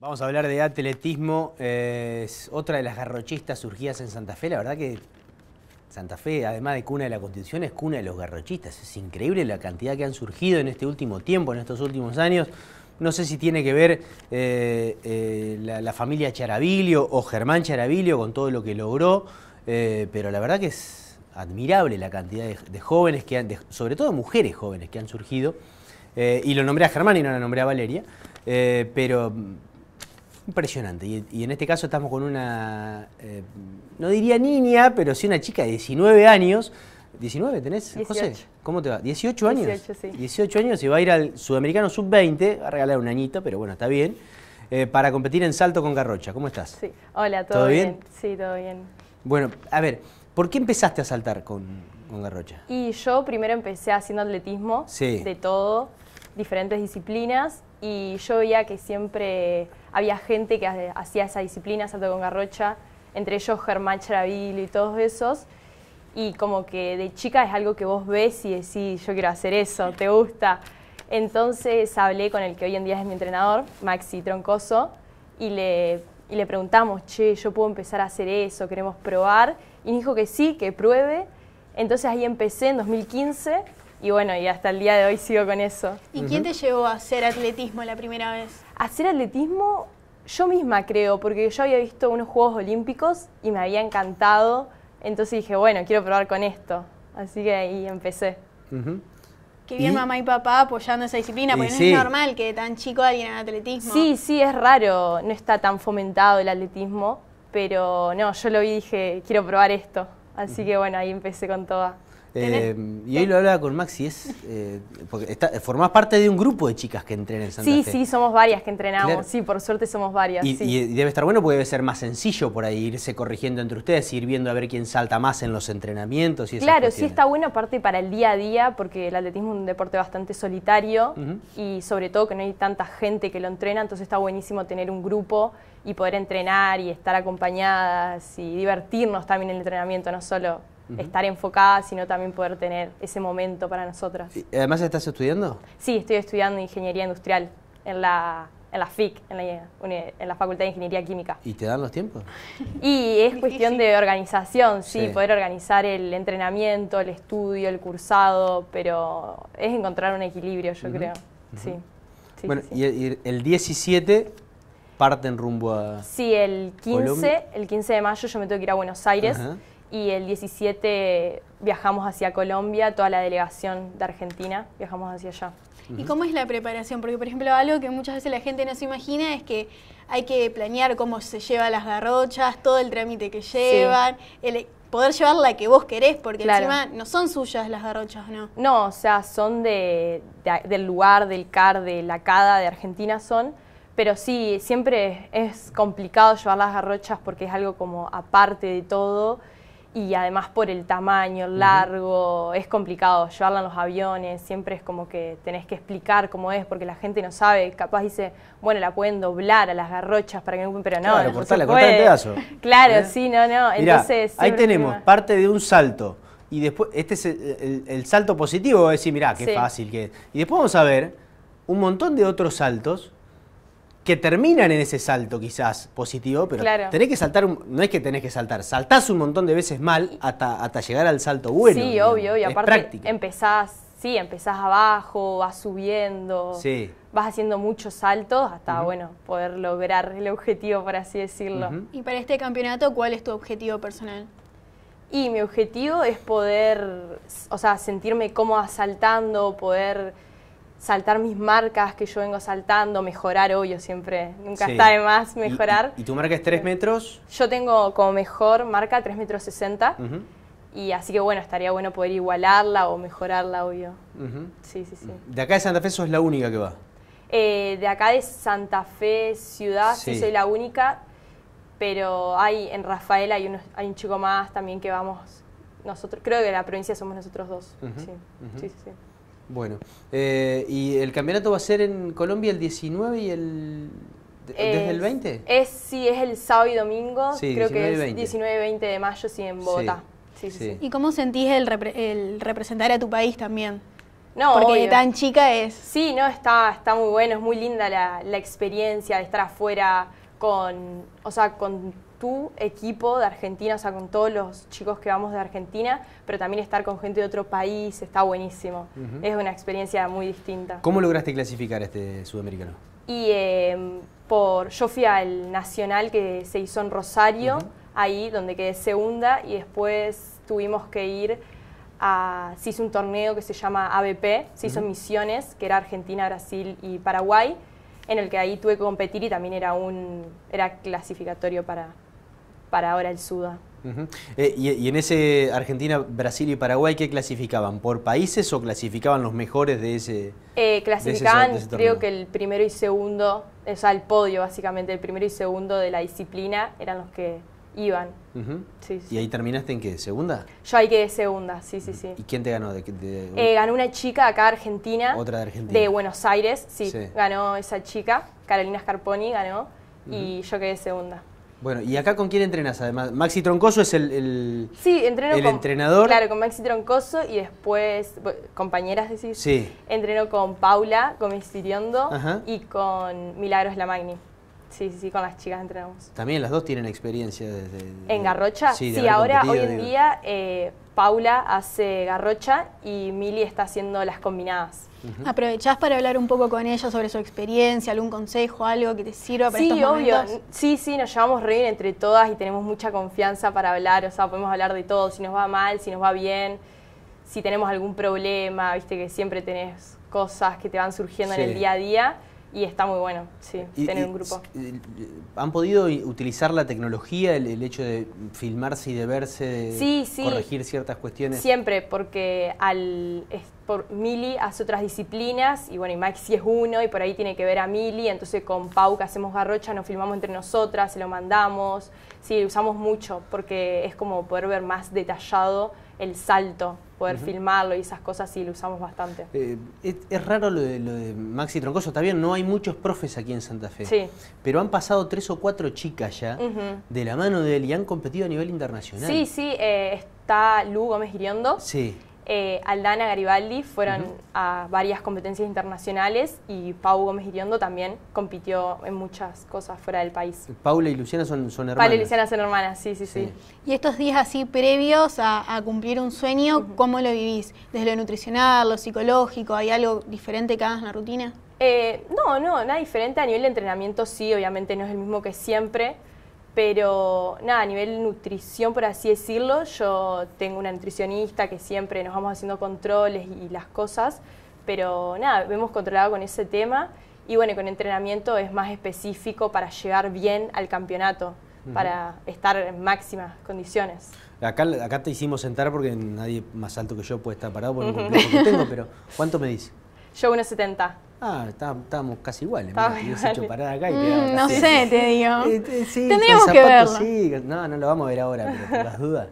Vamos a hablar de atletismo, eh, es otra de las garrochistas surgidas en Santa Fe. La verdad que Santa Fe, además de cuna de la Constitución, es cuna de los garrochistas. Es increíble la cantidad que han surgido en este último tiempo, en estos últimos años. No sé si tiene que ver eh, eh, la, familia Charabilio o Germán Charabilio con todo lo que logró, pero la verdad que es admirable la cantidad de, jóvenes, que han, sobre todo mujeres jóvenes que han surgido. y lo nombré a Germán y no la nombré a Valeria, pero Impresionante. Y, en este caso estamos con una, eh, no diría niña, pero sí una chica de 19 años. ¿19 tenés, José? ¿Cómo te va? ¿18 años? 18, sí. 18 años y va a ir al Sudamericano Sub-20, a regalar un añito, pero bueno, está bien, eh, para competir en salto con garrocha. ¿Cómo estás? Sí. Hola, ¿todo, bien? Sí, todo bien. Bueno, a ver, ¿por qué empezaste a saltar con, con garrocha? Y yo primero empecé haciendo atletismo, de todo diferentes disciplinas y yo veía que siempre había gente que hacía esa disciplina, salto con garrocha, entre ellos Germán Charavil y todos esos. Y como que de chica es algo que vos ves y decís, yo quiero hacer eso, te gusta. Entonces hablé con el que hoy en día es mi entrenador, Maxi Troncoso, y le, y le preguntamos, che, yo puedo empezar a hacer eso, queremos probar. Y me dijo que sí, que pruebe. Entonces ahí empecé en 2015 y bueno, y hasta el día de hoy sigo con eso. ¿Y quién te llevó a hacer atletismo la primera vez? hacer atletismo yo misma creo, porque yo había visto unos Juegos Olímpicos y me había encantado. Entonces dije, bueno, quiero probar con esto. Así que ahí empecé. Qué bien mamá y papá apoyando esa disciplina, porque no es normal que tan chico alguien haga atletismo. Sí, sí, es raro, no está tan fomentado el atletismo, pero no, yo lo vi y dije, quiero probar esto. Así que bueno, ahí empecé con toda. Eh, y hoy lo hablaba con Maxi, es, eh, porque está, formás parte de un grupo de chicas que entrenan en Santa sí, Sí, sí, somos varias que entrenamos, sí, por suerte somos varias. Y, debe estar bueno porque debe ser más sencillo por ahí irse corrigiendo entre ustedes, ir viendo a ver quién salta más en los entrenamientos. y Claro, sí está bueno aparte para el día a día, porque el atletismo es un deporte bastante solitario y sobre todo que no hay tanta gente que lo entrena, entonces está buenísimo tener un grupo y poder entrenar y estar acompañadas y divertirnos también en el entrenamiento, no solo estar enfocada, sino también poder tener ese momento para nosotras. ¿Y además estás estudiando? Sí, estoy estudiando ingeniería industrial en la, en la FIC, en la, Facultad de Ingeniería Química. ¿Y te dan los tiempos? Y es cuestión de organización, sí, poder organizar el entrenamiento, el estudio, el cursado, pero es encontrar un equilibrio, yo creo. Bueno, y el 17 parten rumbo a. Sí, el 15, el 15 de mayo yo me tengo que ir a Buenos Aires y el 17 viajamos hacia Colombia, toda la delegación de Argentina viajamos hacia allá. ¿Y cómo es la preparación? Porque, por ejemplo, algo que muchas veces la gente no se imagina es que hay que planear cómo se llevan las garrochas, todo el trámite que llevan, poder llevar la que vos querés, porque encima no son suyas las garrochas, ¿no? No, o sea, son de, del lugar, del CAR, de la CADA, de Argentina son, pero sí, siempre es complicado llevar las garrochas porque es algo como aparte de todo y además por el tamaño, largo, es complicado llevarla en los aviones, siempre es como que tenés que explicar cómo es, porque la gente no sabe, capaz dice, bueno, la pueden doblar a las garrochas para que no, pero no, claro, no cortarla se Pedazo. Claro, ¿Eh? sí, no, no, entonces... Ahí tenemos parte de un salto. Y después, este es el, salto positivo, es decir, mirá, qué fácil que Y después vamos a ver un montón de otros saltos que terminan en ese salto quizás positivo, pero tenés que saltar, no es que tenés que saltar, saltás un montón de veces mal hasta, llegar al salto bueno. Sí, obvio, y aparte empezás, sí, empezás abajo, vas subiendo, vas haciendo muchos saltos hasta, bueno, poder lograr el objetivo, por así decirlo. Y para este campeonato, ¿cuál es tu objetivo personal? Y mi objetivo es poder, o sea, sentirme cómoda saltando, poder saltar mis marcas que yo vengo saltando, mejorar, obvio, siempre, nunca está de más mejorar. ¿Y, tu marca es 3 metros? Yo tengo como mejor marca 3 metros 60. Y así que bueno, estaría bueno poder igualarla o mejorarla, obvio. Sí, sí, sí. ¿De acá de Santa Fe sos la única que va? Eh, de acá de Santa Fe, ciudad, sí. soy la única. Pero hay en Rafael hay, hay un chico más también que vamos nosotros. Creo que en la provincia somos nosotros dos. sí, sí, sí. Bueno, eh, ¿y el campeonato va a ser en Colombia el 19 y el... ¿Desde el 20? Es, sí, es el sábado y domingo, creo que es 19 y 20 de mayo, sí, en Bogotá. Sí. Sí, ¿Y cómo sentís el, representar a tu país también? No, Porque tan chica es. Sí, no, está, está muy bueno, es muy linda la, la experiencia de estar afuera con, o sea, con tu equipo de Argentina, o sea, con todos los chicos que vamos de Argentina, pero también estar con gente de otro país está buenísimo. Es una experiencia muy distinta. ¿Cómo lograste clasificar este sudamericano? Y em, por, yo fui al nacional que se hizo en Rosario, ahí donde quedé segunda, y después tuvimos que ir a, se hizo un torneo que se llama ABP, se hizo Misiones, que era Argentina, Brasil y Paraguay, en el que ahí tuve que competir y también era un era clasificatorio para, para ahora el SUDA. Eh, y, en ese Argentina, Brasil y Paraguay, ¿qué clasificaban? ¿Por países o clasificaban los mejores de ese? Eh, clasificaban, creo que el primero y segundo, o sea, el podio básicamente, el primero y segundo de la disciplina eran los que iban. ¿Y ahí terminaste en qué? ¿Segunda? Yo ahí quedé segunda, sí, sí, sí. ¿Y quién te ganó? De, eh, ganó una chica acá argentina. Otra de Argentina. De Buenos Aires, sí, ganó esa chica, Carolina Scarponi ganó, y yo quedé segunda. Bueno, ¿y acá con quién entrenas además? Maxi Troncoso es el, el, sí, entrenador. Claro, con Maxi Troncoso y después, compañeras decís. sí. entreno con Paula, con Mistiriondo y con Milagros Lamagni. Sí, sí, sí, con las chicas entrenamos. También las dos tienen experiencia desde... ¿En Garrocha? Sí, ahora, hoy en día, eh, Paula hace garrocha y Mili está haciendo las combinadas. ¿Aprovechás para hablar un poco con ella sobre su experiencia, algún consejo, algo que te sirva para sí, estos obvio. Momentos? Sí, sí, nos llevamos reír entre todas y tenemos mucha confianza para hablar, o sea, podemos hablar de todo, si nos va mal, si nos va bien, si tenemos algún problema, viste que siempre tenés cosas que te van surgiendo en el día a día y está muy bueno, sí, tener un grupo. ¿Han podido utilizar la tecnología, el, hecho de filmarse y de verse, de corregir ciertas cuestiones? Siempre, porque al por, Mili hace otras disciplinas y bueno, y Maxi es uno y por ahí tiene que ver a Mili, entonces con Pau que hacemos garrocha nos filmamos entre nosotras, se lo mandamos, sí, lo usamos mucho porque es como poder ver más detallado el salto, poder filmarlo y esas cosas sí lo usamos bastante. Eh, es, raro lo de, Maxi Troncoso, está bien, no hay muchos profes aquí en Santa Fe, sí. pero han pasado tres o cuatro chicas ya de la mano de él y han competido a nivel internacional. Sí, sí, eh, está Lu Gómez Giriondo. Sí eh, Aldana Garibaldi fueron a varias competencias internacionales y Pau Gómez Iriondo también compitió en muchas cosas fuera del país. Paula y Luciana son, hermanas. Paula y Luciana son hermanas, sí, sí, sí. Y estos días así previos a, cumplir un sueño, ¿cómo lo vivís? ¿Desde lo nutricional, lo psicológico? ¿Hay algo diferente que hagas en la rutina? Eh, no, no, nada diferente. A nivel de entrenamiento sí, obviamente no es el mismo que siempre. Pero nada, a nivel nutrición, por así decirlo, yo tengo una nutricionista que siempre nos vamos haciendo controles y las cosas, pero nada, hemos controlado con ese tema y bueno, con entrenamiento es más específico para llegar bien al campeonato, para estar en máximas condiciones. Acá, acá te hicimos sentar porque nadie más alto que yo puede estar parado por el que tengo, pero ¿cuánto me dice? Yo 1,70. Ah, estábamos casi iguales. hecho parar acá y mm, No sé, te digo. Eh, eh, sí, que Sí, no, no lo vamos a ver ahora, pero por las dudas.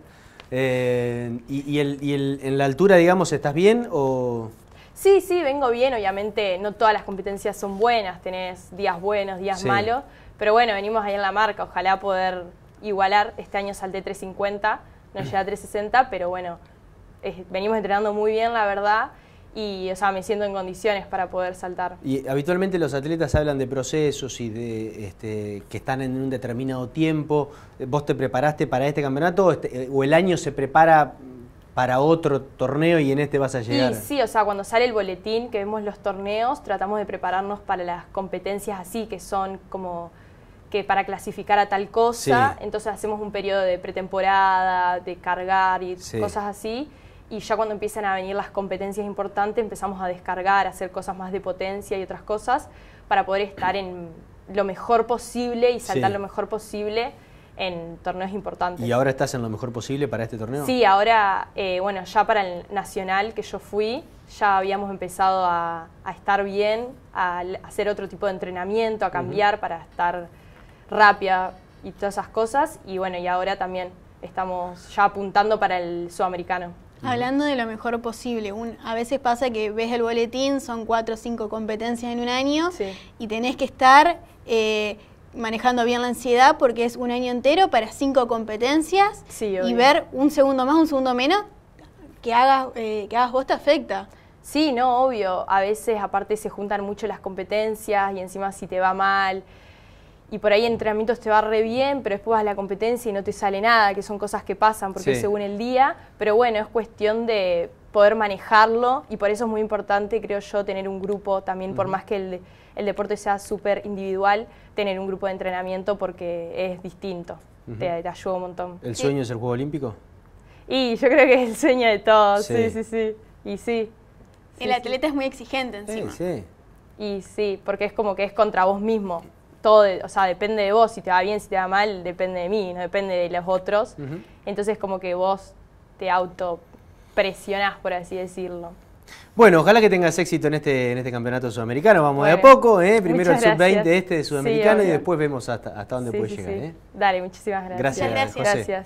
Eh, y, el, en la altura, digamos, estás bien o...? Sí, sí, vengo bien. Obviamente no todas las competencias son buenas. Tenés días buenos, días malos. Pero bueno, venimos ahí en la marca. Ojalá poder igualar. Este año salté 350, no llega a 360, pero bueno, venimos entrenando muy bien, la verdad y o sea, me siento en condiciones para poder saltar. Y habitualmente los atletas hablan de procesos y de este, que están en un determinado tiempo. ¿Vos te preparaste para este campeonato o, este, eh, el año se prepara para otro torneo y en este vas a llegar. sí, o sea, cuando sale el boletín que vemos los torneos, tratamos de prepararnos para las competencias así, que son como que para clasificar a tal cosa, entonces hacemos un periodo de pretemporada, de cargar y cosas así y ya cuando empiezan a venir las competencias importantes empezamos a descargar, a hacer cosas más de potencia y otras cosas para poder estar en lo mejor posible y saltar lo mejor posible en torneos importantes. ¿Y ahora estás en lo mejor posible para este torneo? Sí, ahora, eh, bueno, ya para el nacional que yo fui, ya habíamos empezado a, estar bien, a, hacer otro tipo de entrenamiento, a cambiar para estar rápida y todas esas cosas. Y bueno, y ahora también estamos ya apuntando para el sudamericano. Hablando de lo mejor posible, a veces pasa que ves el boletín, son cuatro o cinco competencias en un año y tenés que estar eh, manejando bien la ansiedad porque es un año entero para cinco competencias y ver un segundo más, un segundo menos, que hagas, eh, que hagas vos te afecta. Sí, no, obvio. A veces aparte se juntan mucho las competencias y encima si te va mal y por ahí en entrenamientos te va re bien, pero después vas a la competencia y no te sale nada, que son cosas que pasan porque según el día, pero bueno, es cuestión de poder manejarlo y por eso es muy importante, creo yo, tener un grupo también, por más que el, deporte sea súper individual, tener un grupo de entrenamiento porque es distinto, te, ayuda un montón. ¿El sueño es el Juego Olímpico? Y yo creo que es el sueño de todos, sí, sí, sí, y sí. El atleta es muy exigente encima. sí. Y sí, porque es como que es contra vos mismo o sea, depende de vos, si te va bien, si te va mal, depende de mí, no depende de los otros. Entonces como que vos te auto por así decirlo. Bueno, ojalá que tengas éxito en este, en este campeonato sudamericano. Vamos de a poco, ¿eh? Primero el sub-20 este de sudamericano y después vemos hasta, hasta dónde puede llegar. ¿eh? Dale, muchísimas gracias. Gracias, gracias.